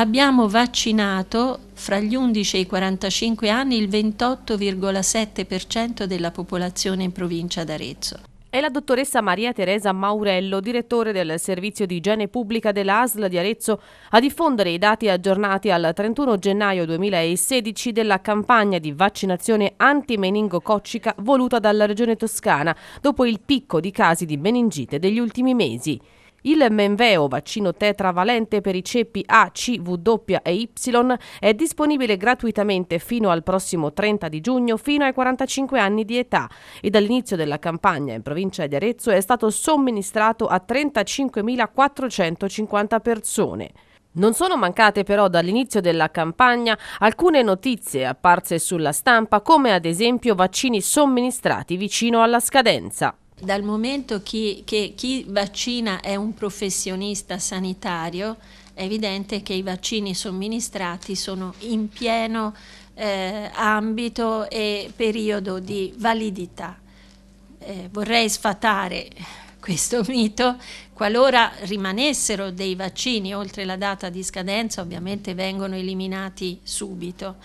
abbiamo vaccinato fra gli 11 e i 45 anni il 28,7% della popolazione in provincia d'Arezzo. È la dottoressa Maria Teresa Maurello, direttore del Servizio di Igiene Pubblica dell'ASL di Arezzo, a diffondere i dati aggiornati al 31 gennaio 2016 della campagna di vaccinazione anti-meningococcica voluta dalla Regione Toscana dopo il picco di casi di meningite degli ultimi mesi. Il Menveo, vaccino tetravalente per i ceppi A, C, W e Y, è disponibile gratuitamente fino al prossimo 30 di giugno fino ai 45 anni di età e dall'inizio della campagna in provincia di Arezzo è stato somministrato a 35.450 persone. Non sono mancate però dall'inizio della campagna alcune notizie apparse sulla stampa come ad esempio vaccini somministrati vicino alla scadenza dal momento che, che chi vaccina è un professionista sanitario, è evidente che i vaccini somministrati sono in pieno eh, ambito e periodo di validità. Eh, vorrei sfatare questo mito, qualora rimanessero dei vaccini oltre la data di scadenza ovviamente vengono eliminati subito.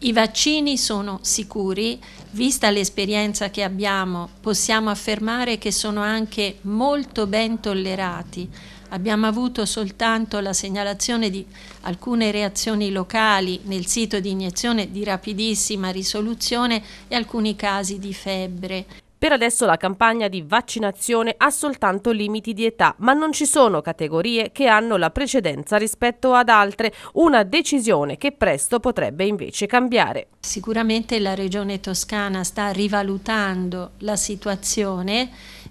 I vaccini sono sicuri, vista l'esperienza che abbiamo possiamo affermare che sono anche molto ben tollerati. Abbiamo avuto soltanto la segnalazione di alcune reazioni locali nel sito di iniezione di rapidissima risoluzione e alcuni casi di febbre. Per adesso la campagna di vaccinazione ha soltanto limiti di età, ma non ci sono categorie che hanno la precedenza rispetto ad altre, una decisione che presto potrebbe invece cambiare. Sicuramente la Regione Toscana sta rivalutando la situazione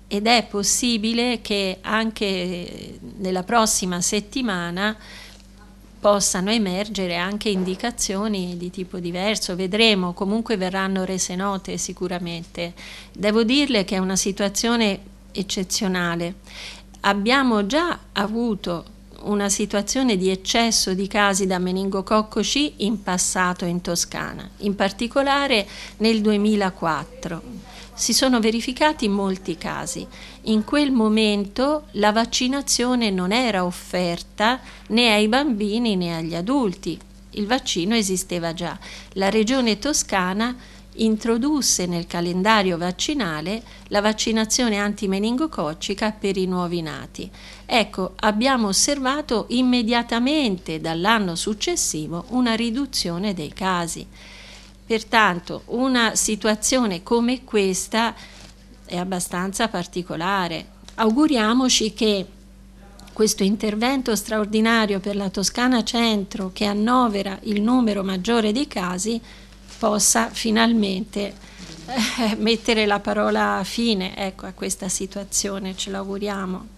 ed è possibile che anche nella prossima settimana possano emergere anche indicazioni di tipo diverso, vedremo, comunque verranno rese note sicuramente. Devo dirle che è una situazione eccezionale. Abbiamo già avuto una situazione di eccesso di casi da meningococco C in passato in Toscana, in particolare nel 2004. Si sono verificati molti casi. In quel momento la vaccinazione non era offerta né ai bambini né agli adulti. Il vaccino esisteva già. La regione toscana introdusse nel calendario vaccinale la vaccinazione antimeningococcica per i nuovi nati. Ecco, abbiamo osservato immediatamente dall'anno successivo una riduzione dei casi. Pertanto una situazione come questa è abbastanza particolare. Auguriamoci che questo intervento straordinario per la Toscana Centro, che annovera il numero maggiore di casi, possa finalmente eh, mettere la parola fine ecco, a questa situazione, ce l'auguriamo.